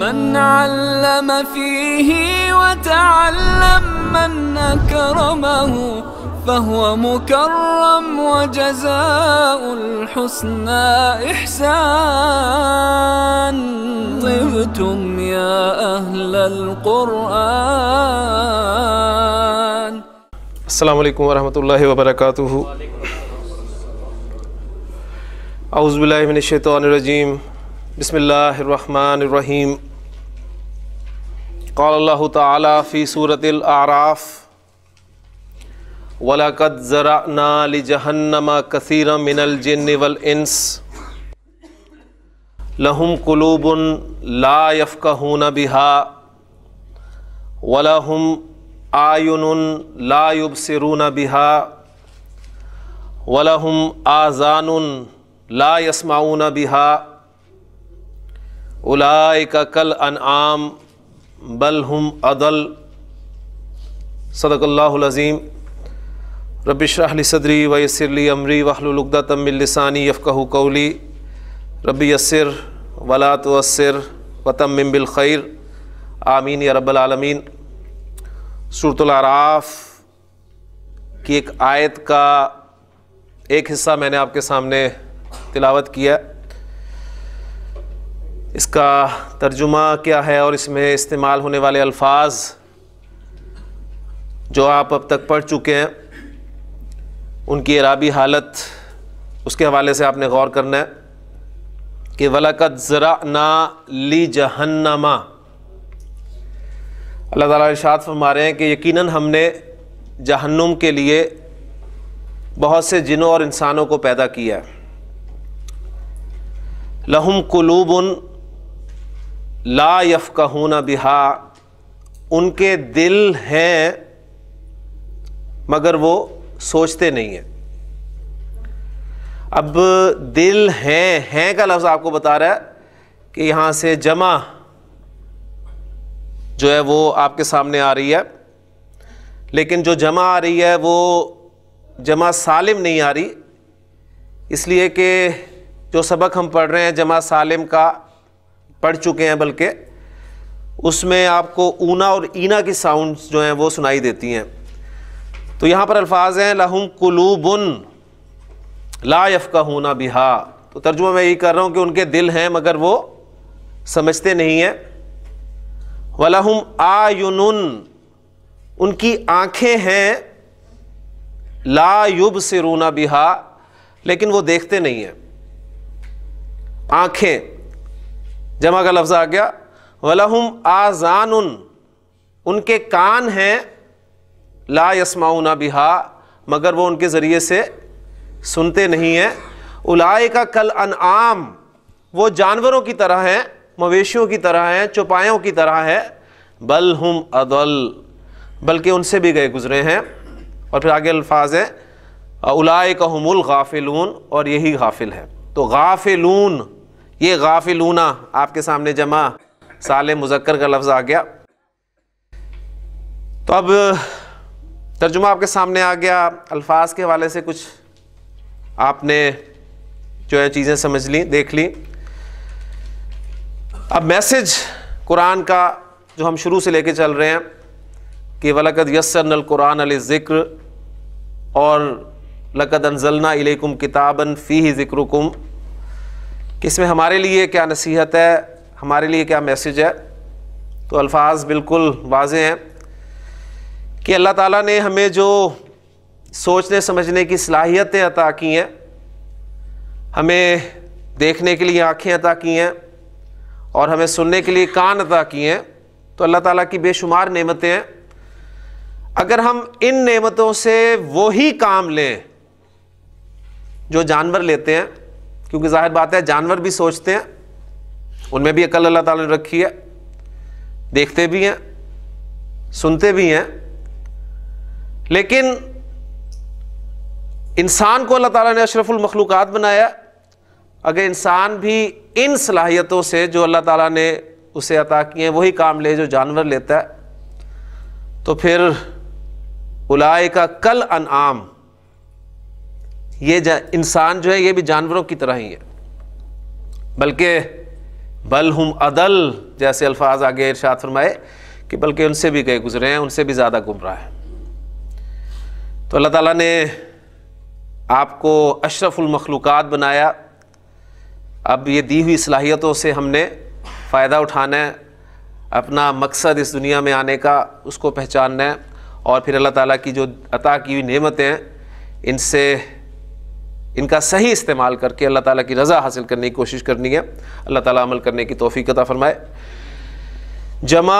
من علم فيه وتعلم من أكرمه فهو مكرم وجزاء الحسنى إحسان طبتم يا أهل القرآن السلام عليكم ورحمة الله وبركاته أعوذ بالله من الشيطان الرجيم بسم الله الرحمن الرحيم قال الله تعالى في سورة الأعراف ولقد زرعنا لجهنم كثيرا من الجن والإنس لهم قلوب لا يفقهون بها ولهم أعين لا يبصرون بها ولهم آذان لا يسمعون بها أولئك كالأنعام بل ہم عدل صدق اللہ العظیم رب اشرح لی صدری ویسر لی امری عمری وحلالعقد من لسانی یفقہ قولی رب یسر ولا توسر وتم من بالخیر آمین یا رب العالمین صورت العراف کی ایک آیت کا ایک حصہ میں نے آپ کے سامنے تلاوت کیا اس کا ترجمہ کیا ہے اور اس میں استعمال ہونے والے الفاظ جو آپ اب تک پڑھ چکے ہیں ان کی عرابی حالت اس کے حوالے سے آپ نے غور کرنا ہے کہ ولاقت ذرا نا لی جہنما اللہ تعالیٰ ارشاد فرما رہے ہیں کہ یقیناً ہم نے جہنم کے لیے بہت سے جنوں اور انسانوں کو پیدا کیا ہے لہم قلوب ان لا یف کہنہ بہا ان کے دل ہیں مگر وہ سوچتے نہیں ہیں اب دل ہیں ہیں کا لفظ آپ کو بتا رہا ہے کہ یہاں سے جمع جو ہے وہ آپ کے سامنے آ رہی ہے لیکن جو جمع آ رہی ہے وہ جمع سالم نہیں آ رہی اس لیے کہ جو سبق ہم پڑھ رہے ہیں جمع سالم کا پڑھ چکے ہیں بلکہ اس میں آپ کو اونا اور اینا کی ساؤنڈ جو ہیں وہ سنائی دیتی ہیں تو یہاں پر الفاظ ہیں لہم قلوبن لا یف کا ہونا بہا تو ترجمہ میں یہی کر رہا ہوں کہ ان کے دل ہیں مگر وہ سمجھتے نہیں ہیں ولہم لہم آ ان کی آنکھیں ہیں لایوب سے رونا بہا لیکن وہ دیکھتے نہیں ہیں آنکھیں جمع کا لفظ آ گیا ولاحم آزان ان کے کان ہیں لا یسماؤنہ بہا مگر وہ ان کے ذریعے سے سنتے نہیں ہیں الائے کا کل انعام وہ جانوروں کی طرح ہیں مویشیوں کی طرح ہیں چوپایوں کی طرح ہے ہم ادل بلکہ ان سے بھی گئے گزرے ہیں اور پھر آگے الفاظ ہیں الائے کا ہم الغافلون اور یہی غافل ہے تو غافلون یہ غافلونا آپ کے سامنے جمع سال مذکر کا لفظ آ گیا تو اب ترجمہ آپ کے سامنے آ گیا الفاظ کے حوالے سے کچھ آپ نے جو ہے چیزیں سمجھ لیں دیکھ لیں اب میسج قرآن کا جو ہم شروع سے لے کے چل رہے ہیں کہ ولکت یسن القرآن ذکر اور لقد انزلنا کم کتابً فی ذکر کہ اس میں ہمارے لیے کیا نصیحت ہے ہمارے لیے کیا میسج ہے تو الفاظ بالکل واضح ہیں کہ اللہ تعالیٰ نے ہمیں جو سوچنے سمجھنے کی صلاحیتیں عطا کی ہیں ہمیں دیکھنے کے لیے آنکھیں عطا کی ہیں اور ہمیں سننے کے لیے کان عطا کی ہیں تو اللہ تعالیٰ کی بے شمار نعمتیں ہیں اگر ہم ان نعمتوں سے وہی کام لیں جو جانور لیتے ہیں کیونکہ ظاہر بات ہے جانور بھی سوچتے ہیں ان میں بھی عقل اللہ تعالیٰ نے رکھی ہے دیکھتے بھی ہیں سنتے بھی ہیں لیکن انسان کو اللہ تعالیٰ نے اشرف المخلوقات بنایا اگر انسان بھی ان صلاحیتوں سے جو اللہ تعالیٰ نے اسے عطا کیے ہیں وہی کام لے جو جانور لیتا ہے تو پھر الائے کا کل انعام یہ انسان جو ہے یہ بھی جانوروں کی طرح ہی ہے بلکہ بل ہم عدل جیسے الفاظ آگے ارشاد فرمائے کہ بلکہ ان سے بھی گئے گزرے ہیں ان سے بھی زیادہ رہا ہے تو اللہ تعالیٰ نے آپ کو اشرف المخلوقات بنایا اب یہ دی ہوئی صلاحیتوں سے ہم نے فائدہ اٹھانا ہے اپنا مقصد اس دنیا میں آنے کا اس کو پہچاننا ہے اور پھر اللہ تعالیٰ کی جو عطا کی ہوئی نعمتیں ان سے ان کا صحیح استعمال کر کے اللہ تعالیٰ کی رضا حاصل کرنے کی کوشش کرنی ہے اللہ تعالیٰ عمل کرنے کی توفیق عطا فرمائے جمع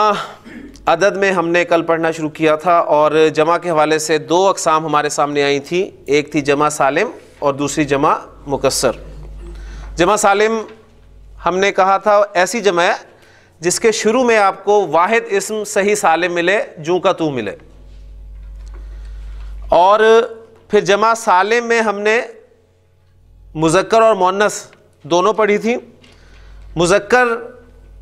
عدد میں ہم نے کل پڑھنا شروع کیا تھا اور جمع کے حوالے سے دو اقسام ہمارے سامنے آئی تھیں ایک تھی جمع سالم اور دوسری جمع مکسر جمع سالم ہم نے کہا تھا ایسی جمع ہے جس کے شروع میں آپ کو واحد اسم صحیح سالم ملے جو کا تو ملے اور پھر جمع سالم میں ہم نے مذکر اور مونس دونوں پڑھی تھیں مذکر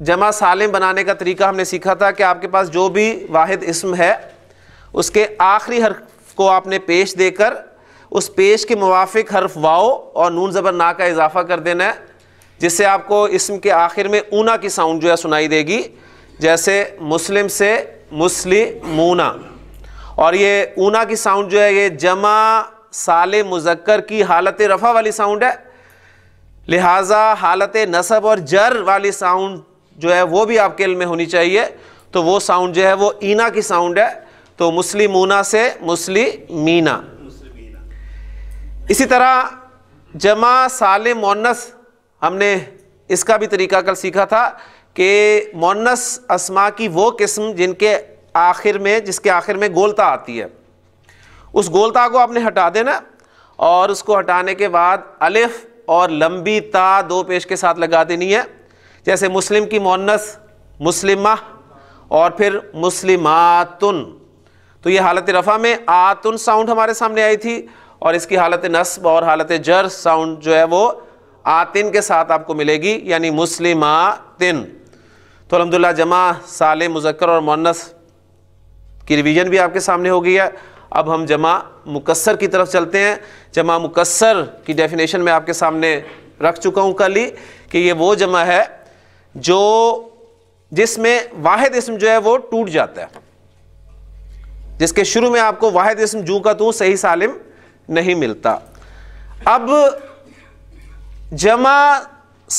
جمع سالم بنانے کا طریقہ ہم نے سیکھا تھا کہ آپ کے پاس جو بھی واحد اسم ہے اس کے آخری حرف کو آپ نے پیش دے کر اس پیش کے موافق حرف واؤ اور نون زبر نا کا اضافہ کر دینا ہے جس سے آپ کو اسم کے آخر میں اونا کی ساؤنڈ جو ہے سنائی دے گی جیسے مسلم سے مسلی مونا اور یہ اونا کی ساؤنڈ جو ہے یہ جمع سال مذکر کی حالت رفع والی ساؤنڈ ہے لہٰذا حالت نصب اور جر والی ساؤنڈ جو ہے وہ بھی آپ کے علم میں ہونی چاہیے تو وہ ساؤنڈ جو ہے وہ اینا کی ساؤنڈ ہے تو مسلی مونا سے مسلی مینا اسی طرح جمع سال مونس ہم نے اس کا بھی طریقہ کل سیکھا تھا کہ مونس اسما کی وہ قسم جن کے آخر میں جس کے آخر میں گولتا آتی ہے اس گولتا کو آپ نے ہٹا دینا اور اس کو ہٹانے کے بعد الف اور لمبی تا دو پیش کے ساتھ لگا دینی ہے جیسے مسلم کی مونس مسلمہ اور پھر مسلماتن تو یہ حالت رفع میں آتن ساؤنڈ ہمارے سامنے آئی تھی اور اس کی حالت نصب اور حالت جر ساؤنڈ جو ہے وہ آتن کے ساتھ آپ کو ملے گی یعنی مسلماتن تو الحمدللہ جمع سال مذکر اور مونس کی ریویژن بھی آپ کے سامنے ہو گئی ہے اب ہم جمع مکسر کی طرف چلتے ہیں جمع مکسر کی ڈیفینیشن میں آپ کے سامنے رکھ چکا ہوں کل ہی کہ یہ وہ جمع ہے جو جس میں واحد اسم جو ہے وہ ٹوٹ جاتا ہے جس کے شروع میں آپ کو واحد اسم جو کا تو صحیح سالم نہیں ملتا اب جمع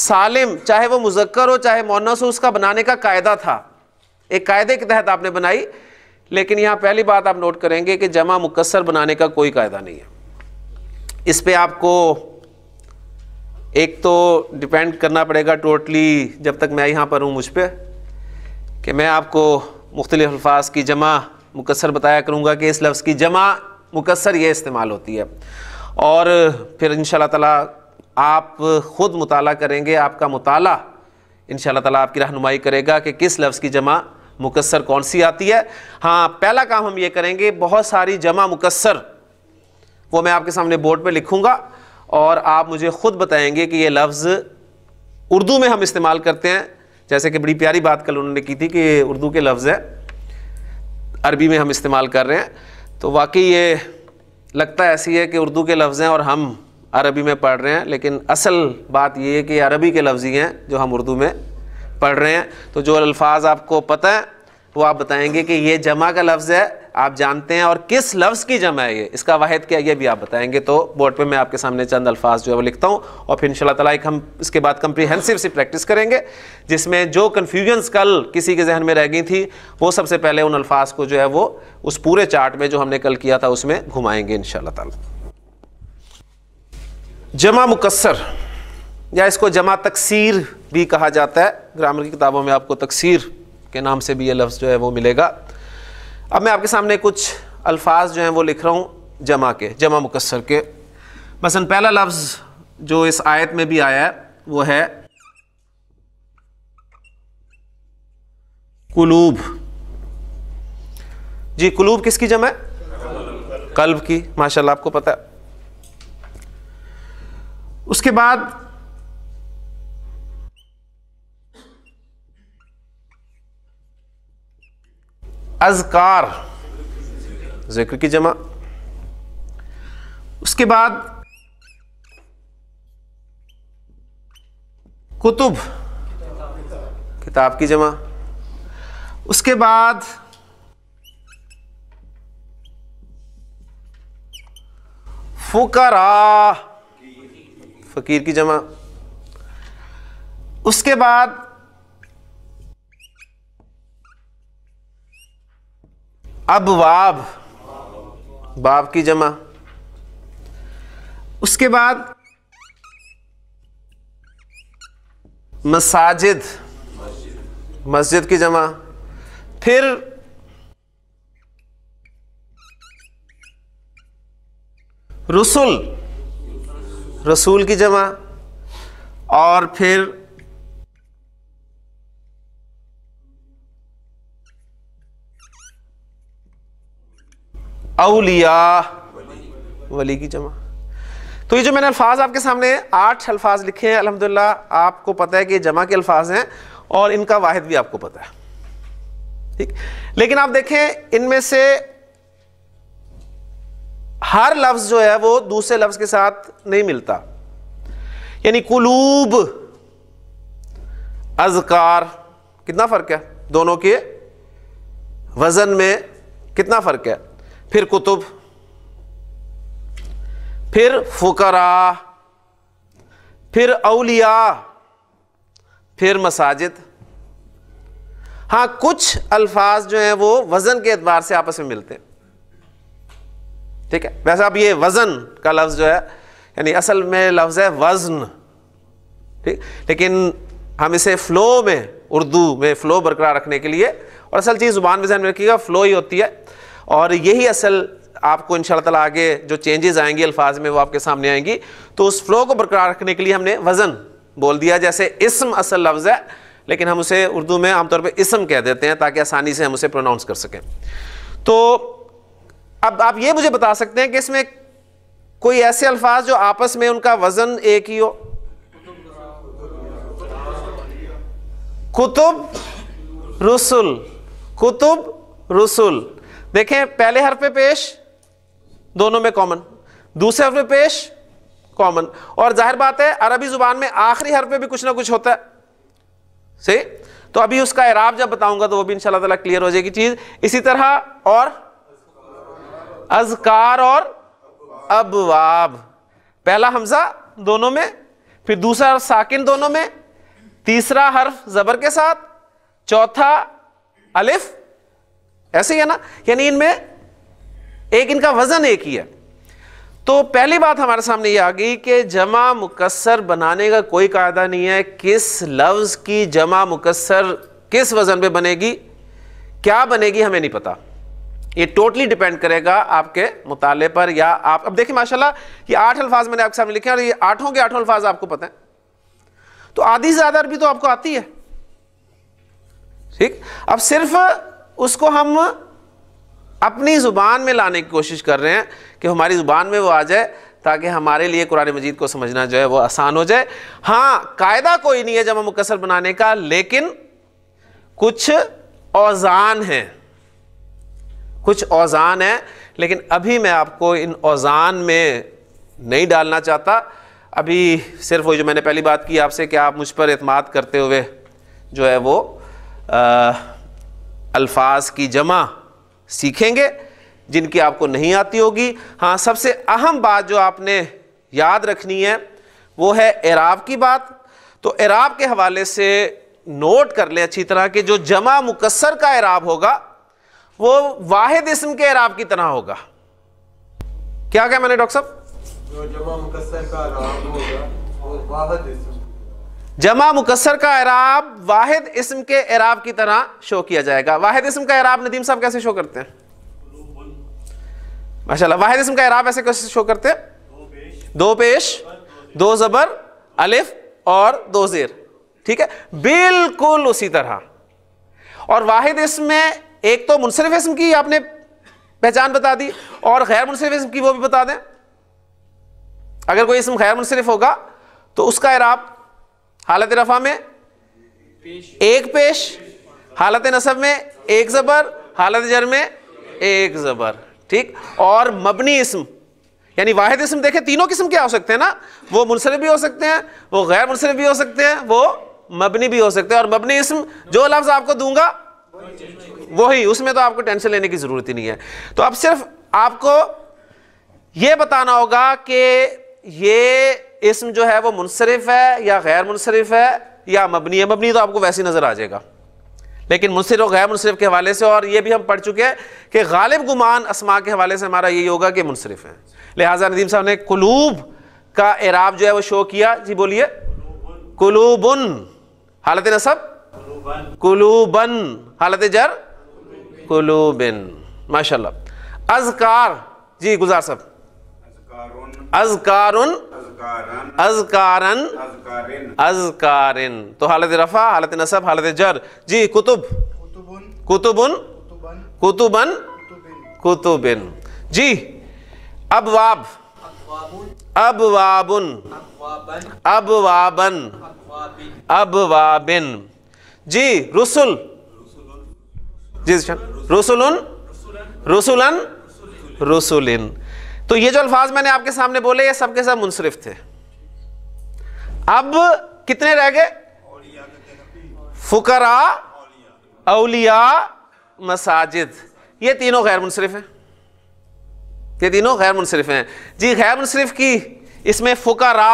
سالم چاہے وہ مذکر ہو چاہے مونس ہو اس کا بنانے کا قاعدہ تھا ایک قاعدے کے تحت آپ نے بنائی لیکن یہاں پہلی بات آپ نوٹ کریں گے کہ جمع مکسر بنانے کا کوئی قاعدہ نہیں ہے اس پہ آپ کو ایک تو ڈپینڈ کرنا پڑے گا ٹوٹلی جب تک میں یہاں پر ہوں مجھ پہ کہ میں آپ کو مختلف الفاظ کی جمع مکسر بتایا کروں گا کہ اس لفظ کی جمع مکسر یہ استعمال ہوتی ہے اور پھر ان شاء اللہ تعالیٰ آپ خود مطالعہ کریں گے آپ کا مطالعہ ان شاء اللہ تعالیٰ آپ کی رہنمائی کرے گا کہ کس لفظ کی جمع مکسر کون سی آتی ہے ہاں پہلا کام ہم یہ کریں گے بہت ساری جمع مکسر وہ میں آپ کے سامنے بورڈ پہ لکھوں گا اور آپ مجھے خود بتائیں گے کہ یہ لفظ اردو میں ہم استعمال کرتے ہیں جیسے کہ بڑی پیاری بات کل انہوں نے کی تھی کہ یہ اردو کے لفظ ہیں عربی میں ہم استعمال کر رہے ہیں تو واقعی یہ لگتا ایسی ہے کہ اردو کے لفظ ہیں اور ہم عربی میں پڑھ رہے ہیں لیکن اصل بات یہ ہے کہ عربی کے لفظ ہی ہیں جو ہم اردو میں پڑھ رہے ہیں تو جو الفاظ آپ کو پتہ ہے وہ آپ بتائیں گے کہ یہ جمع کا لفظ ہے آپ جانتے ہیں اور کس لفظ کی جمع ہے یہ اس کا واحد کیا یہ بھی آپ بتائیں گے تو بورڈ پہ میں آپ کے سامنے چند الفاظ جو ہے وہ لکھتا ہوں اور پھر ان شاء اللہ تعالیٰ ایک ہم اس کے بعد کمپریہنسو سی پریکٹس کریں گے جس میں جو کنفیوژنس کل کسی کے ذہن میں رہ گئی تھیں وہ سب سے پہلے ان الفاظ کو جو ہے وہ اس پورے چارٹ میں جو ہم نے کل کیا تھا اس میں گھمائیں گے ان شاء اللہ تعالیٰ جمع مکسر یا اس کو جمع تکثیر بھی کہا جاتا ہے گرامر کی کتابوں میں آپ کو تکثیر کے نام سے بھی یہ لفظ جو ہے وہ ملے گا اب میں آپ کے سامنے کچھ الفاظ جو ہیں وہ لکھ رہا ہوں جمع کے جمع مکسر کے مثلا پہلا لفظ جو اس آیت میں بھی آیا ہے وہ ہے قلوب جی قلوب کس کی جمع ہے قلب کی ماشاءاللہ آپ کو پتا اس کے بعد اذکار ذکر کی جمع اس کے بعد کتب کتاب کی جمع اس کے بعد فکرا فقیر کی جمع اس کے بعد اب باب کی جمع اس کے بعد مساجد مسجد کی جمع پھر رسول رسول کی جمع اور پھر اولیاء ولی کی جمع تو یہ جو میں نے الفاظ آپ کے سامنے آٹھ الفاظ لکھے ہیں الحمدللہ آپ کو پتہ ہے کہ یہ جمع کے الفاظ ہیں اور ان کا واحد بھی آپ کو پتہ ہے ٹھیک لیکن آپ دیکھیں ان میں سے ہر لفظ جو ہے وہ دوسرے لفظ کے ساتھ نہیں ملتا یعنی قلوب اذکار کتنا فرق ہے دونوں کے وزن میں کتنا فرق ہے پھر کتب پھر فقرا پھر اولیاء پھر مساجد ہاں کچھ الفاظ جو ہیں وہ وزن کے اعتبار سے آپس میں ملتے ہیں ٹھیک ہے ویسے اب یہ وزن کا لفظ جو ہے یعنی اصل میں لفظ ہے وزن ٹھیک لیکن ہم اسے فلو میں اردو میں فلو برقرار رکھنے کے لیے اور اصل چیز زبان میں ذہن میں رکھیے گا فلو ہی ہوتی ہے اور یہی اصل آپ کو ان شاء اللہ آگے جو چینجز آئیں گی الفاظ میں وہ آپ کے سامنے آئیں گی تو اس فلو کو برقرار رکھنے کے لیے ہم نے وزن بول دیا جیسے اسم اصل لفظ ہے لیکن ہم اسے اردو میں عام طور پہ اسم کہہ دیتے ہیں تاکہ آسانی سے ہم اسے پروناؤنس کر سکیں تو اب آپ یہ مجھے بتا سکتے ہیں کہ اس میں کوئی ایسے الفاظ جو آپس میں ان کا وزن ایک ہی ہو کتب رسول کتب رسول دیکھیں پہلے حرف پیش دونوں میں کامن دوسرے حرف پیش کامن اور ظاہر بات ہے عربی زبان میں آخری حرف پہ بھی کچھ نہ کچھ ہوتا ہے صحیح تو ابھی اس کا عراب جب بتاؤں گا تو وہ بھی انشاءاللہ تعالیٰ کلیئر ہو جائے گی چیز اسی طرح اور اذکار اور ابواب پہلا حمزہ دونوں میں پھر دوسرا ساکن دونوں میں تیسرا حرف زبر کے ساتھ چوتھا الف ایسے ہی ہے نا یعنی ان میں ایک ان کا وزن ایک ہی ہے تو پہلی بات ہمارے سامنے یہ آ گئی کہ جمع مکسر بنانے کا کوئی قاعدہ نہیں ہے کس لفظ کی جمع مکسر کس وزن پہ بنے گی کیا بنے گی ہمیں نہیں پتا یہ ٹوٹلی ڈپینڈ کرے گا آپ کے مطالعے پر یا آپ اب دیکھیں ماشاء اللہ یہ آٹھ الفاظ میں نے آپ کے سامنے لکھے اور یہ آٹھوں کے آٹھوں الفاظ آپ کو پتہ تو آدھی زیادہ عربی تو آپ کو آتی ہے ٹھیک اب صرف اس کو ہم اپنی زبان میں لانے کی کوشش کر رہے ہیں کہ ہماری زبان میں وہ آ جائے تاکہ ہمارے لیے قرآن مجید کو سمجھنا جو ہے وہ آسان ہو جائے ہاں قاعدہ کوئی نہیں ہے جمع مکسر بنانے کا لیکن کچھ اوزان ہیں کچھ اوزان ہیں لیکن ابھی میں آپ کو ان اوزان میں نہیں ڈالنا چاہتا ابھی صرف وہ جو میں نے پہلی بات کی آپ سے کہ آپ مجھ پر اعتماد کرتے ہوئے جو ہے وہ الفاظ کی جمع سیکھیں گے جن کی آپ کو نہیں آتی ہوگی ہاں سب سے اہم بات جو آپ نے یاد رکھنی ہے وہ ہے اعراب کی بات تو اعراب کے حوالے سے نوٹ کر لیں اچھی طرح کہ جو جمع مکسر کا اعراب ہوگا وہ واحد اسم کے اعراب کی طرح ہوگا کیا کہا میں نے ڈاکٹر صاحب جو جمع مکسر کا اعراب ہوگا وہ واحد اسم جمع مکسر کا عراب واحد اسم کے عراب کی طرح شو کیا جائے گا واحد اسم کا اعراب ندیم صاحب کیسے شو کرتے ہیں ماشاء اللہ واحد اسم کا اعراب ایسے کیسے شو کرتے ہیں دو پیش دو زبر الف اور دو زیر ٹھیک ہے بالکل اسی طرح اور واحد اسم ایک تو منصرف اسم کی آپ نے پہچان بتا دی اور غیر منصرف اسم کی وہ بھی بتا دیں اگر کوئی اسم غیر منصرف ہوگا تو اس کا عراب حالت رفع میں ایک پیش حالت نصب میں ایک زبر حالت جر میں ایک زبر ٹھیک اور مبنی اسم یعنی واحد اسم دیکھیں تینوں قسم کیا ہو سکتے ہیں نا وہ منصرف بھی ہو سکتے ہیں وہ غیر منصرف بھی ہو سکتے ہیں وہ مبنی بھی ہو سکتے ہیں اور مبنی اسم جو لفظ آپ کو دوں گا وہی اس میں تو آپ کو ٹینشن لینے کی ضرورت ہی نہیں ہے تو اب صرف آپ کو یہ بتانا ہوگا کہ یہ اسم جو ہے وہ منصرف ہے یا غیر منصرف ہے یا مبنی ہے مبنی تو آپ کو ویسے نظر آ جائے گا لیکن منصرف غیر منصرف کے حوالے سے اور یہ بھی ہم پڑھ چکے کہ غالب گمان اسما کے حوالے سے ہمارا یہی ہوگا کہ منصرف ہے لہٰذا ندیم صاحب نے قلوب کا اعراب جو ہے وہ شو کیا جی بولیے حالت نصب حالت جر قلوبن ماشاء اللہ جی گزار صاحب ازکارن ازکارن تو حالت رفع حالت نصب حالت جر جی کتب کتبن کتبن کتبن جی ابواب ابوابن ابوابن ابوابن جی رسول جی، رسولن تو یہ جو الفاظ میں نے آپ کے سامنے بولے یہ سب کے ساتھ منصرف تھے اب کتنے رہ گئے فکرا اولیا مساجد یہ تینوں غیر منصرف ہیں یہ تینوں غیر منصرف ہیں جی غیر منصرف کی اس میں فکرا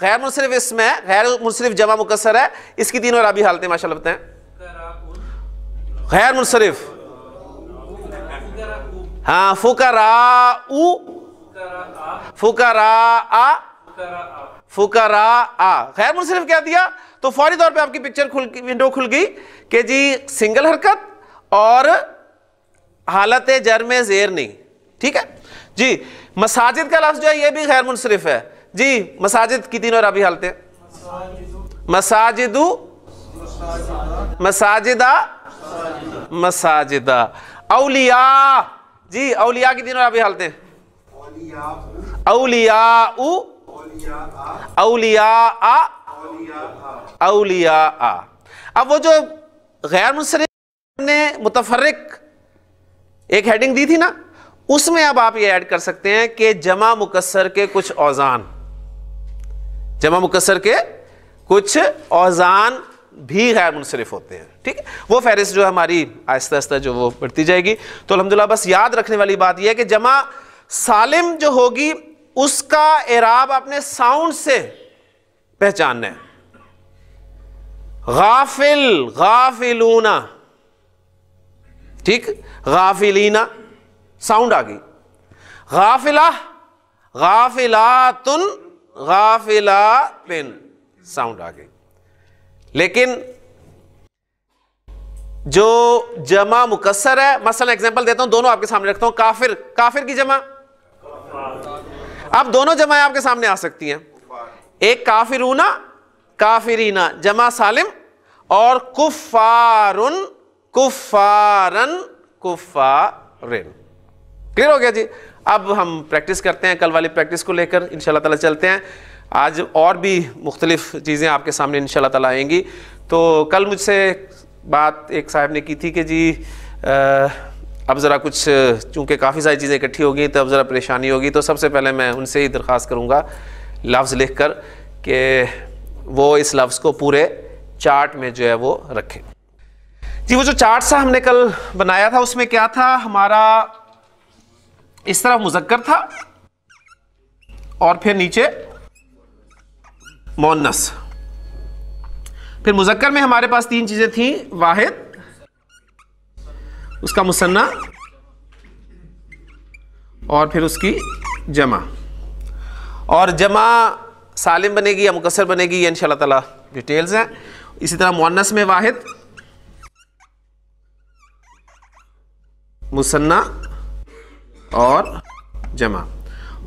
غیر منصرف اس میں غیر منصرف جمع مکسر ہے اس کی تینوں رابی حالتیں ماشاء اللہ بتائیں غیر منصرف ہاں فکرا فکرا فکرا آ خیر منصرف کیا دیا تو فوری طور پہ آپ کی پکچر ونڈو کھل گئی کہ جی سنگل حرکت اور حالت جرم زیر نہیں ٹھیک ہے جی مساجد کا لفظ جو ہے یہ بھی غیر منصرف ہے جی مساجد کی تین اور ابھی حالتیں مساجد مساجدہ مساجدہ اولیاء جی اولیاء کی تینوں ابھی حالتیں اولیاء اولیاء اولیاء اب وہ جو غیر منصرف نے متفرق ایک ہیڈنگ دی تھی نا اس میں اب آپ یہ ایڈ کر سکتے ہیں کہ جمع مکسر کے کچھ اوزان جمع مکسر کے کچھ اوزان بھی غیر منصرف ہوتے ہیں ٹھیک ہے وہ فہرست جو ہماری آہستہ آہستہ جو وہ بڑھتی جائے گی تو الحمدللہ بس یاد رکھنے والی بات یہ ہے کہ جمع سالم جو ہوگی اس کا اعراب اپنے ساؤنڈ سے پہچاننا ہے غافل غافلونا ٹھیک غافلینا ساؤنڈ آ گئی غافلہ غافلا تن غافلا تن ساؤنڈ آ گئی لیکن جو جمع مکسر ہے مثلا اگزامپل دیتا ہوں دونوں آپ کے سامنے رکھتا ہوں کافر کافر کی جمع اب دونوں جمع آپ کے سامنے آ سکتی ہیں ایک کافرونا کافرینا جمع سالم اور کفارن کفارن کفارن کلیئر ہو گیا جی اب ہم پریکٹس کرتے ہیں کل والی پریکٹس کو لے کر ان شاء اللہ تعالیٰ چلتے ہیں آج اور بھی مختلف چیزیں آپ کے سامنے ان شاء اللہ تعالیٰ آئیں گی تو کل مجھ سے بات ایک صاحب نے کی تھی کہ جی اب ذرا کچھ چونکہ کافی ساری چیزیں اکٹھی ہوگی تو اب ذرا پریشانی ہوگی تو سب سے پہلے میں ان سے ہی درخواست کروں گا لفظ لکھ کر کہ وہ اس لفظ کو پورے چارٹ میں جو ہے وہ رکھے جی وہ جو چارٹ سا ہم نے کل بنایا تھا اس میں کیا تھا ہمارا اس طرح مذکر تھا اور پھر نیچے مونس پھر مذکر میں ہمارے پاس تین چیزیں تھیں واحد اس کا مسنہ اور پھر اس کی جمع اور جمع سالم بنے گی یا مقصر بنے گی یہ ان شاء اللہ ہیں اسی طرح مونس میں واحد مسنہ اور جمع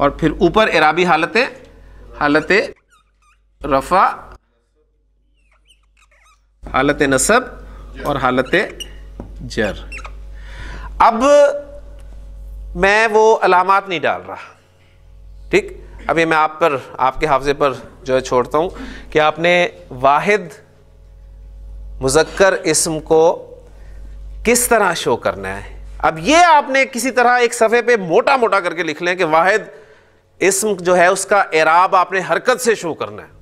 اور پھر اوپر عرابی حالتیں حالت رفع حالت نصب اور حالت جر اب میں وہ علامات نہیں ڈال رہا ٹھیک اب یہ میں آپ پر آپ کے حافظے پر جو ہے چھوڑتا ہوں کہ آپ نے واحد مذکر اسم کو کس طرح شو کرنا ہے اب یہ آپ نے کسی طرح ایک صفحے پہ موٹا موٹا کر کے لکھ لیں کہ واحد اسم جو ہے اس کا اعراب آپ نے حرکت سے شو کرنا ہے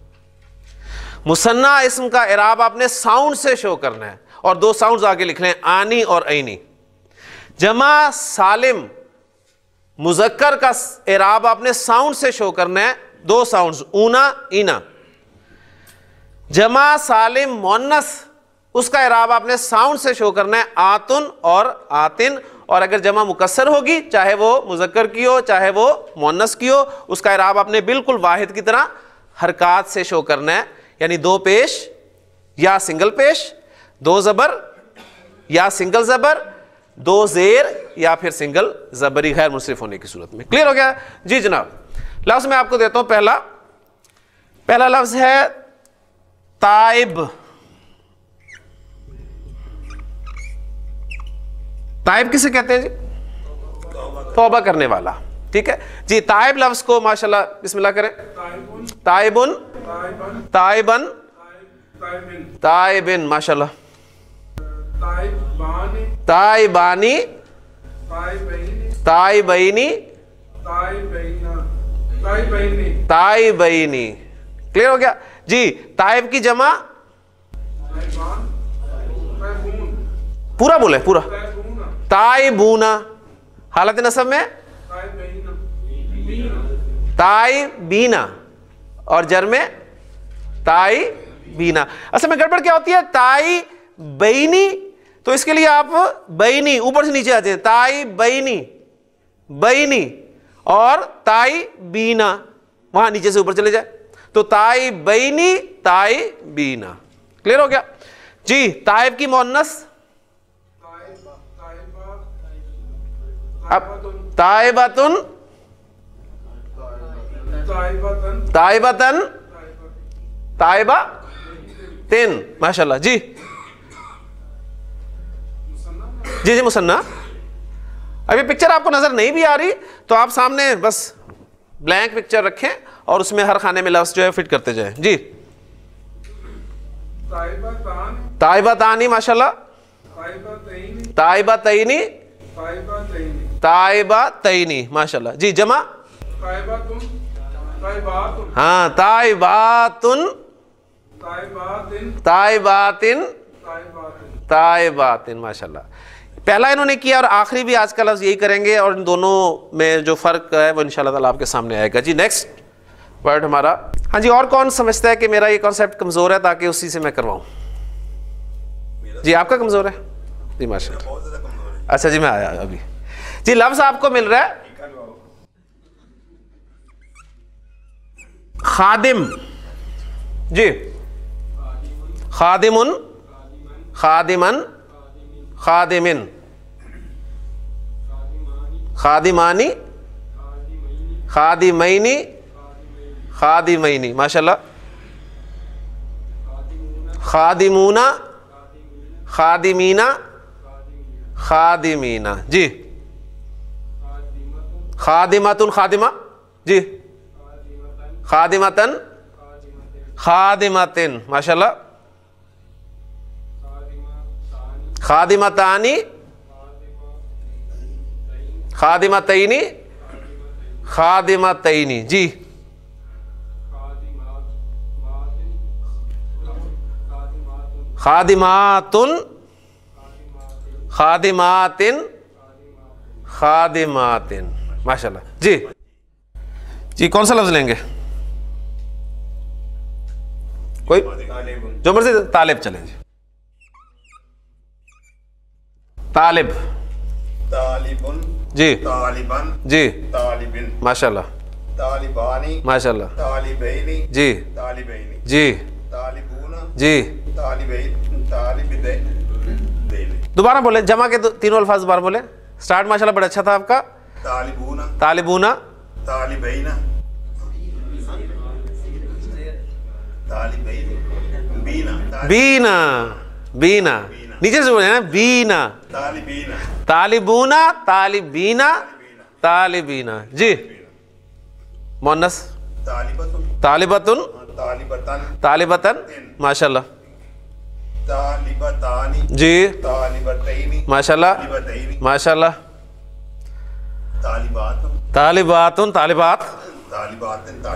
مصنح اسم کا اعراب آپ نے ساؤنڈ سے شو کرنا ہے اور دو ساؤنڈز آگے لکھ لیں آنی اور اینی جمع سالم مذکر کا اعراب آپ نے ساؤنڈ سے شو کرنا ہے دو ساؤنڈ اونا اینا جمع سالم مونس اس کا اعراب آپ نے ساؤنڈ سے شو کرنا ہے آتن اور آتن اور اگر جمع مکسر ہوگی چاہے وہ مذکر کی ہو چاہے وہ مونس کی ہو اس کا اعراب آپ نے بالکل واحد کی طرح حرکات سے شو کرنا ہے یعنی دو پیش یا سنگل پیش دو زبر یا سنگل زبر دو زیر یا پھر سنگل زبری غیر منصرف ہونے کی صورت میں کلیئر ہو گیا جی جناب لفظ میں آپ کو دیتا ہوں پہلا پہلا لفظ ہے تائب تائب کسے کہتے ہیں جی توبہ کرنے والا ٹھیک ہے جی تائب لفظ کو ماشاء اللہ کریں تائبن تائبن تائبن تائبن ماشاء اللہ تائی بانی تائی بانی تائی بہنی تائی بہنی کلیئر ہو گیا جی تائب کی جمع پورا بولے پورا تائی بونا حالت نصب میں میں تائی بینا اصل میں گڑبڑ کیا ہوتی ہے تائی بینی تو اس کے لیے آپ بینی اوپر سے نیچے آتے ہیں تائی بینی بینی اور تائی بینا وہاں نیچے سے اوپر چلے جائے تو تائی بینی تائی بینا کلیئر ہو گیا جی تائب کی مونس اب تائبتن تائبتن تائ باتن تائبہ تین ماشاء اللہ جی جی جی مصنح ابھی پکچر آپ کو نظر نہیں بھی آ رہی تو آپ سامنے بس بلینک پکچر رکھیں اور اس میں ہر خانے میں لفظ جو ہے فٹ کرتے جائیں جی۔ طائبہ تائبہ ماشاء اللہ تائبہ تعینی ماشاء اللہ جی جمع ہاں باتن ماشاء اللہ پہلا انہوں نے کیا اور آخری بھی آج کل لفظ یہی کریں گے اور ان دونوں میں جو فرق ہے وہ انشاءاللہ تعالیٰ آپ کے سامنے آئے گا جی نیکسٹ ورڈ ہمارا ہاں جی اور کون سمجھتا ہے کہ میرا یہ کانسیپٹ کمزور ہے تاکہ اسی سے میں کرواؤں جی آپ کا کمزور ہے جی ماشاء اللہ اچھا جی میں آیا ابھی جی لفظ آپ کو مل رہا ہے خادم جی خادم خادمن خادم خادمن خادمانی خادمینی خادمینی ماشاء اللہ خادیمونا خادمینا خادمینا جی خادی متن خادمہ جی خادمتن خادی متین ماشاء اللہ خادیم خادمہ تئینی خادمہ تئینی جی خادماتن خادماتن خادماتن ماشاء اللہ جی جی کون سا لفظ لیں گے کوئی جو مرضی طالب چلیں جی طالب طالب جی طالبان جی طالبین ماشاء اللہ طالبانی ماشاء اللہ طالبینی جی طالبینی جی طالبون جی طالبین طالبین دوبارہ بولیں جمع کے تینوں الفاظ دوبارہ بولیں سٹارٹ ماشاء اللہ بڑا اچھا تھا آپ کا طالبون طالبون طالبین طالبین بینا بینا بینا نیچے سے بولے نا طالبانا طالبینا طالبینا جی مونس طالبتن طالبتن ماشاء اللہ جی ماشاء اللہ ماشاء اللہ طالباتن طالبات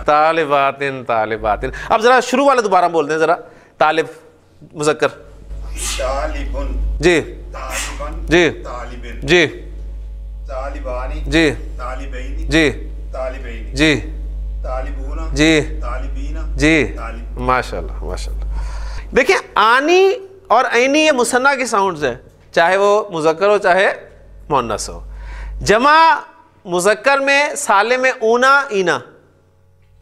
طالبات طالبات اب ذرا شروع والے دوبارہ بول دیں ذرا طالب مذکر جی جی جی جی جی جی جی جی ماشاء اللہ ماشاء اللہ دیکھیں آنی اور آئینی یہ مسنہ کے ساؤنڈز ہیں چاہے وہ مذکر ہو چاہے مونس ہو جمع مذکر میں سالم اونا اینا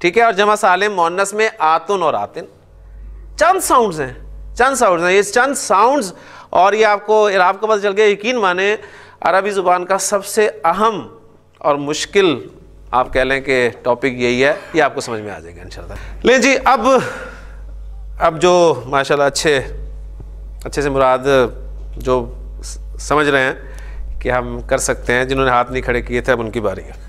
ٹھیک ہے اور جمع سالم مونس میں آتن اور آتن چند ساؤنڈز ہیں چند ساؤنڈز ہیں یہ چند ساؤنڈز اور یہ آپ کو یار آپ کو پتہ چل گیا یقین مانے عربی زبان کا سب سے اہم اور مشکل آپ کہہ لیں کہ ٹاپک یہی ہے یہ آپ کو سمجھ میں آ جائے گا ان شاء اللہ جی اب اب جو ماشاء اللہ اچھے اچھے سے مراد جو سمجھ رہے ہیں کہ ہم کر سکتے ہیں جنہوں نے ہاتھ نہیں کھڑے کیے تھے اب ان کی باری ہے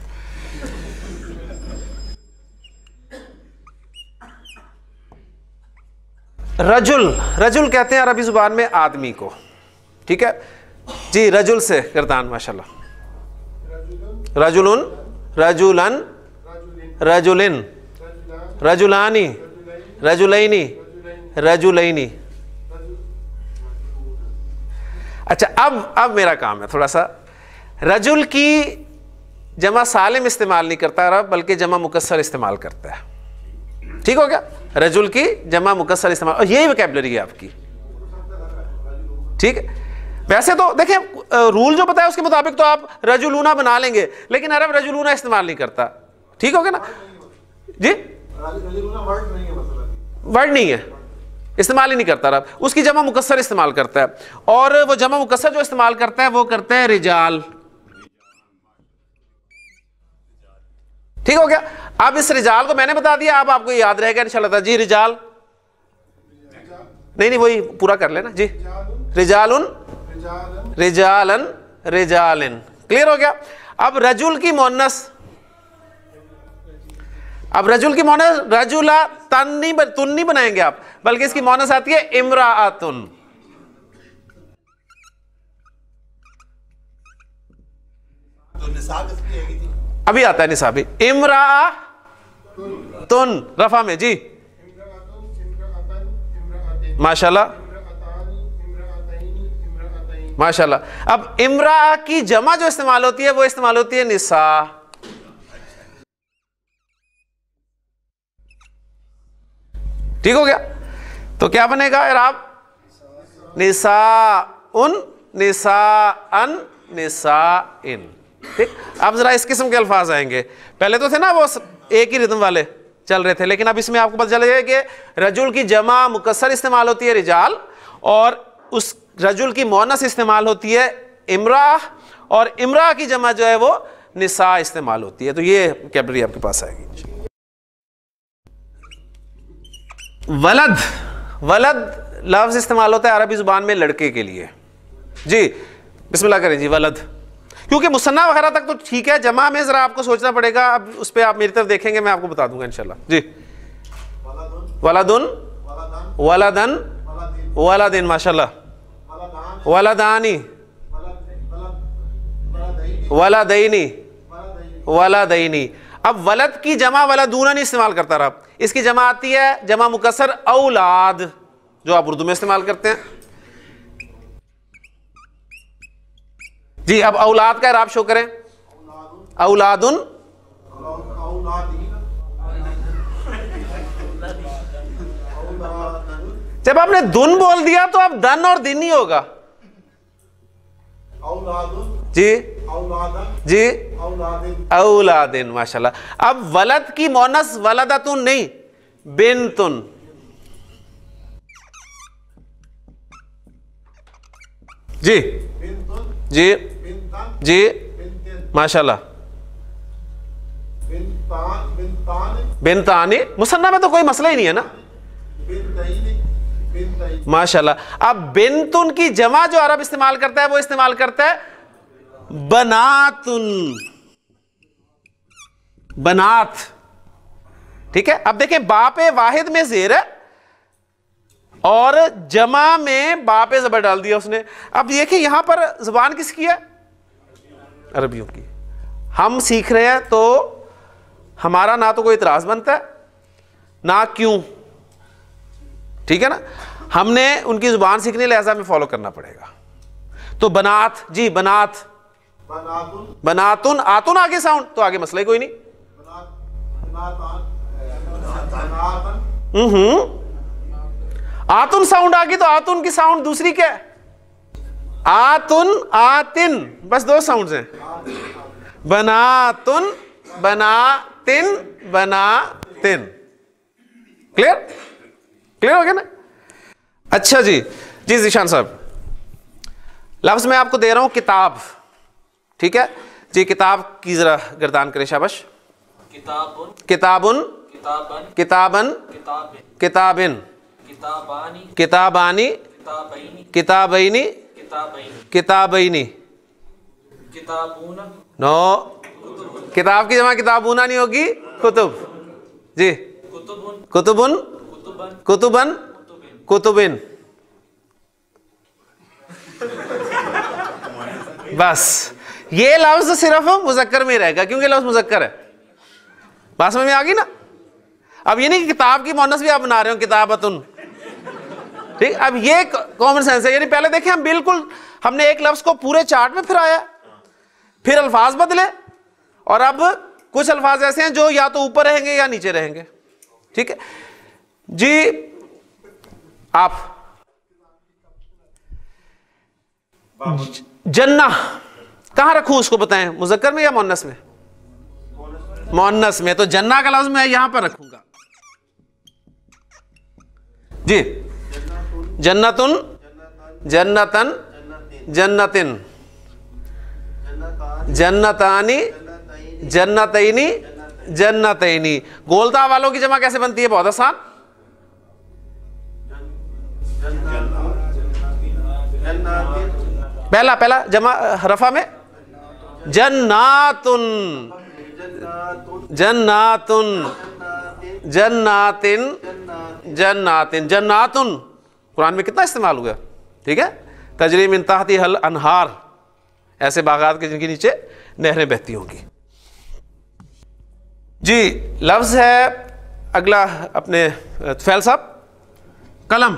رجل رجل کہتے ہیں عربی زبان میں آدمی کو ٹھیک ہے جی رجل سے گردان ماشاء اللہ رجولن رجولن رجولن رجولانی رجولینی رجولینی اچھا اب اب میرا کام ہے تھوڑا سا رجول کی جمع سالم استعمال نہیں کرتا رب بلکہ جمع مکسر استعمال کرتا ہے ٹھیک ہو گیا رجول کی جمع مکسر استعمال اور یہی ویکیبلری ہے آپ کی ٹھیک ویسے تو دیکھیں رول جو بتایا اس کے مطابق تو آپ رجولونا بنا لیں گے لیکن عرب رجولونا استعمال نہیں کرتا ٹھیک ہو گیا نا جی ورڈ نہیں ہے استعمال ہی نہیں کرتا رب اس کی جمع مکسر استعمال کرتا ہے اور وہ جمع مکسر جو استعمال کرتا ہے وہ کرتا ہے رجال ٹھیک ہو گیا اب اس رجال کو میں نے بتا دیا اب آپ کو یاد رہے گا ان شاء اللہ جی رجال نہیں نہیں وہی پورا کر لینا جی کلیئر ہو گیا اب رجول کی مونس اب رجول کی مونس رجولا تن تن نہیں بنائیں گے آپ بلکہ اس کی مونس آتی ہے امراطن ابھی آتا ہے نصابی امرا تن رفا میں جی ماشاء اللہ ماشاء اللہ اب امرا کی جمع جو استعمال ہوتی ہے وہ استعمال ہوتی ہے نسا ٹھیک ہو گیا تو کیا بنے گا اراب نسا ان نسا ان نسا ان ٹھیک اب ذرا اس قسم کے الفاظ آئیں گے پہلے تو تھے نا وہ ایک ہی ردم والے چل رہے تھے لیکن اب اس میں آپ کو پتہ چلے گا کہ رجول کی جمع مکسر استعمال ہوتی ہے رجال اور اس رجول کی مونس استعمال ہوتی ہے اور امرا کی جمع جو ہے وہ نسا استعمال ہوتی ہے تو یہ آپ کے پاس آئے گی ولد ولد لفظ استعمال ہوتا ہے عربی زبان میں لڑکے کے لیے جی بسم اللہ کریں جی ولد کیونکہ مصنع وغیرہ تک تو ٹھیک ہے جمع میں ذرا آپ کو سوچنا پڑے گا اب اس پہ آپ میری طرف دیکھیں گے میں آپ کو بتا دوں گا انشاءاللہ جی اللہ ولادن ولادن ولادینی ولادینی اب ولد کی جمع نہیں استعمال کرتا رہا اس کی جمع آتی ہے جمع مکسر اولاد جو آپ اردو میں استعمال کرتے ہیں جی اب اولاد کا شو کریں ان جب آپ نے دن بول دیا تو اب دن اور دن ہی ہوگا جی جی اولادن جی ماشاء اللہ اب ولد کی مونس ولاد نہیں بنتن جی بن تن جی جی ماشاء اللہ بینتانی مسن میں تو کوئی مسئلہ ہی نہیں ہے نا ماشاء اللہ اب بنتن کی جمع جو عرب استعمال کرتا ہے وہ استعمال کرتا ہے بناتن بنات ٹھیک ہے اب دیکھیں باپ واحد میں زیر ہے اور جمع میں باپ زبر ڈال دیا اس نے اب دیکھیں یہاں پر زبان کس کی ہے عربیوں کی ہم سیکھ رہے ہیں تو ہمارا نہ تو کوئی اعتراض بنتا ہے نہ کیوں ٹھیک ہے نا ہم نے ان کی زبان سیکھنے لہذا ہمیں فالو کرنا پڑے گا تو بنات جی بنات بناتن آتن آگے ساؤنڈ تو آگے مسئلہ ہی کوئی آتن ساؤنڈ آگے تو آتن کی ساؤنڈ دوسری کیا ہے آتن آتن بس دو ہیں بنا تن بنا تن بنا تن کلیئر کلیئر ہو گیا نا اچھا جی جی زیشان صاحب لفظ میں آپ کو دے رہا ہوں کتاب ٹھیک ہے جی کتاب کی ذرا گردان کرے شابش کتابن کتابن کتابن کتابانی کتابینی کتاب نہیں کتاب نو کتاب کی جمع کتاب اونا نہیں ہوگی کتب جی کتبن کتبن بس یہ لفظ صرف مذکر میں رہے گا کیونکہ لفظ مذکر ہے بس میں آ گئی نا اب یہ نہیں کہ کتاب کی مونس بھی آپ بنا رہے ہو کتاب ٹھیک اب یہ کامن سینس ہے یعنی پہلے دیکھیں ہم بالکل ہم نے ایک لفظ کو پورے چارٹ میں پھرایا پھر الفاظ بدلے اور اب کچھ الفاظ ایسے ہیں جو یا تو اوپر رہیں گے یا نیچے رہیں گے ٹھیک ہے جی آپ جنا کہاں رکھوں اس کو بتائیں مزکر میں یا مونس میں مونس میں تو جنا کا لفظ میں یہاں پر رکھوں گا جی جنتن جنتن جنتن جنتانی جنتینی جنتینی گولتا والوں کی جمع کیسے بنتی ہے بہت آسان پہلا پہلا جمع رفع میں جناتن جناتن جناتن جناتن جناتن قرآن میں کتنا استعمال ہوا ٹھیک ہے تجریم انتہتی حل انہار ایسے باغات کے جن کے نیچے نہریں بہتی ہوں گی جی لفظ ہے اگلا اپنے فیل صاحب قلم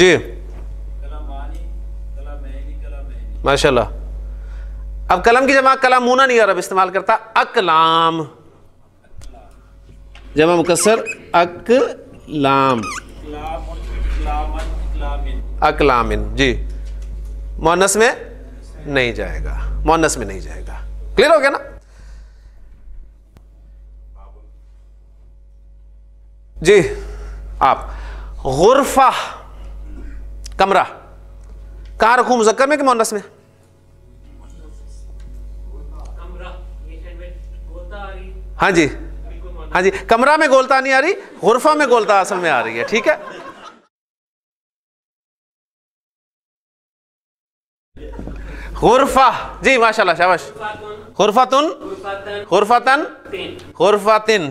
جی ماشاء اللہ اب قلم کی جماعت کلامونا عرب استعمال کرتا اکلام جمع مکسر اک لام اکلام جی مونس میں نہیں جائے گا مونس میں نہیں جائے گا کلیئر ہو گیا نا جی آپ غرفہ کمرہ کہاں رکھوں مذکر میں کہ مونس میں ہاں جی ہاں جی کمرہ میں گولتا نہیں آ رہی غرفہ میں گولتا اصل میں آ رہی ہے ٹھیک ہے غرفہ جی ماشاء اللہ غرفتن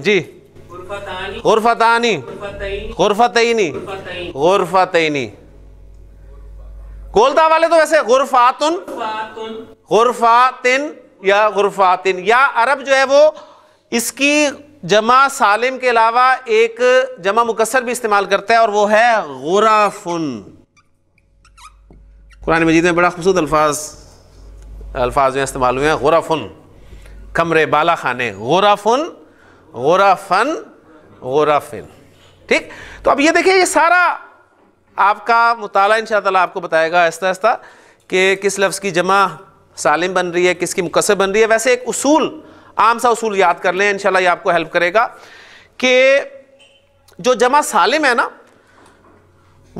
جی غرفتینی غرفتینی گولتا والے تو ویسے غرفاتن غرفاتن یا غرفاتن یا عرب جو ہے وہ اس کی جمع سالم کے علاوہ ایک جمع مکسر بھی استعمال کرتا ہے اور وہ ہے غورا فن قرآن مجید میں بڑا خوبصورت الفاظ الفاظ میں استعمال ہوئے ہیں غورا فن کمرے بالا خانے غورا فن غورا فن غورا فن ٹھیک تو اب یہ دیکھیں یہ سارا آپ کا مطالعہ ان شاء اللہ آپ کو بتائے گا آہستہ آہستہ کہ کس لفظ کی جمع سالم بن رہی ہے کس کی مقصر بن رہی ہے ویسے ایک اصول عام سا اصول یاد کر لیں انشاءاللہ یہ آپ کو ہیلپ کرے گا کہ جو جمع سالم ہے نا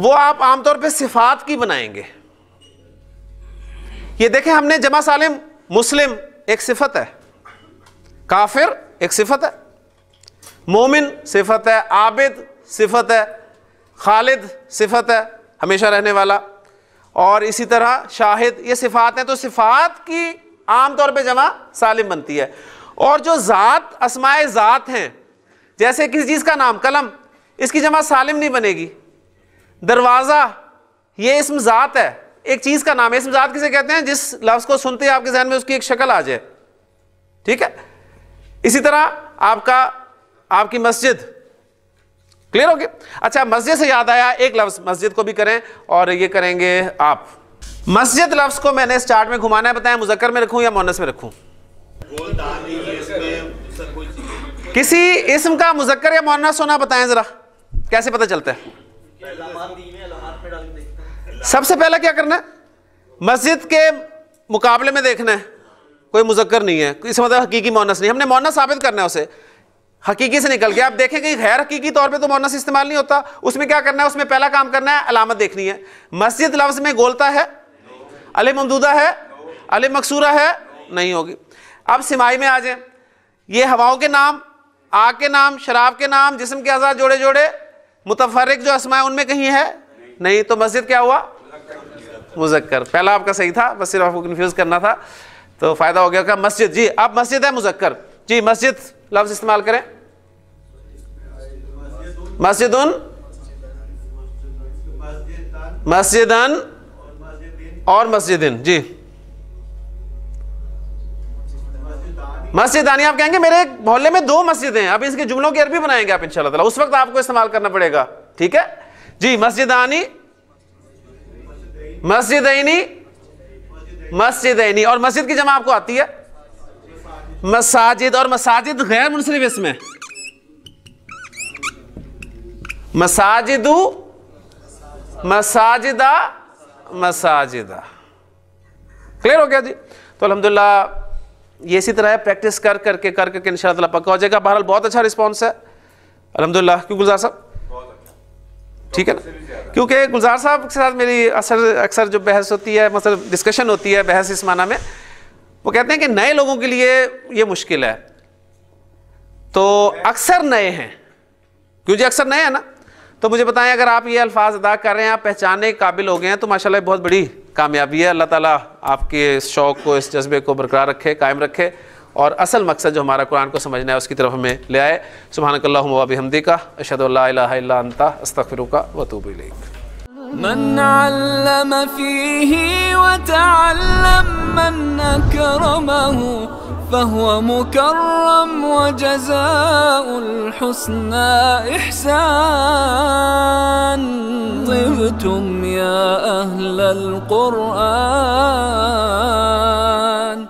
وہ آپ عام طور پہ صفات کی بنائیں گے یہ دیکھیں ہم نے جمع سالم مسلم ایک صفت ہے کافر ایک صفت ہے مومن صفت ہے عابد صفت ہے خالد صفت ہے ہمیشہ رہنے والا اور اسی طرح شاہد یہ صفات ہیں تو صفات کی عام طور پہ جمع سالم بنتی ہے اور جو ذات اسمائے ذات ہیں جیسے کس چیز کا نام قلم اس کی جمع سالم نہیں بنے گی دروازہ یہ اسم ذات ہے ایک چیز کا نام ہے اسم ذات کسے کہتے ہیں جس لفظ کو سنتے ہی آپ کے ذہن میں اس کی ایک شکل آ جائے ٹھیک ہے اسی طرح آپ کا آپ کی مسجد کلیئر ہو گیا اچھا مسجد سے یاد آیا ایک لفظ مسجد کو بھی کریں اور یہ کریں گے آپ مسجد لفظ کو میں نے اسٹارٹ میں گھمانا ہے بتائیں مذکر میں رکھوں یا مونس میں رکھوں کسی اسم کا مذکر یا مونس ہونا بتائیں ذرا کیسے پتہ چلتا ہے سب سے پہلا کیا کرنا ہے مسجد کے مقابلے میں دیکھنا ہے کوئی مذکر نہیں ہے اس مطلب حقیقی مونس نہیں ہم نے مونس ثابت کرنا ہے اسے حقیقی سے نکل گیا آپ دیکھیں کہ غیر حقیقی طور پہ تو مونس استعمال نہیں ہوتا اس میں کیا کرنا ہے اس میں پہلا کام کرنا ہے علامت دیکھنی ہے مسجد لفظ میں گولتا ہے علی ممدودہ ہے علی مقصورہ ہے نہیں ہوگی اب سمائی میں آ جائیں یہ ہواؤں کے نام آگ کے نام شراب کے نام جسم کے آزاد جوڑے جوڑے متفرق جو اسماء ان میں کہیں ہے نہیں تو مسجد کیا ہوا مذکر پہلا آپ کا صحیح تھا بس صرف آپ کو کنفیوز کرنا تھا تو فائدہ ہو گیا کہ مسجد جی اب مسجد ہے مذکر جی مسجد لفظ استعمال کریں مسجد ان مسجد اور مسجد جی مسجد آنی آپ کہیں گے میرے محلے میں دو مسجد ہیں اب اس کے جملوں کی عربی بنائیں گے آپ ان اللہ اس وقت آپ کو استعمال کرنا پڑے گا ٹھیک ہے جی مسجد آنی مسجد عینی مسجد عینی اور مسجد کی جمع آپ کو آتی ہے مساجد اور مساجد غیر منصرف اس میں مساجد مساجدہ مساجدہ کلیئر ہو گیا جی تو الحمدللہ یہ اسی طرح ہے پریکٹس کر کر کے کر کر کے ان شاء اللہ جائے گا بہرحال بہت اچھا رسپانس ہے الحمد للہ کیوں گلزار صاحب ٹھیک ہے نا کیونکہ گلزار صاحب کے ساتھ میری اثر اکثر جو بحث ہوتی ہے مطلب ڈسکشن ہوتی ہے بحث اس معنیٰ میں وہ کہتے ہیں کہ نئے لوگوں کے لیے یہ مشکل ہے تو اکثر نئے ہیں کیوں جی اکثر نئے ہیں نا تو مجھے بتائیں اگر آپ یہ الفاظ ادا کر رہے ہیں آپ پہچانے قابل ہو گئے ہیں تو ماشاء اللہ بہت بڑی کامیابی ہے اللہ تعالیٰ آپ کے اس شوق کو اس جذبے کو برقرار رکھے قائم رکھے اور اصل مقصد جو ہمارا قرآن کو سمجھنا ہے اس کی طرف ہمیں لے آئے سبحانک اللہم و بحمدی کا اشہد اللہ الہ الا انتا استفر کا وطوب علیہ من علم فيه وتعلم من أكرمه فهو مكرم وجزاء الحسنى إحسان طبتم يا أهل القرآن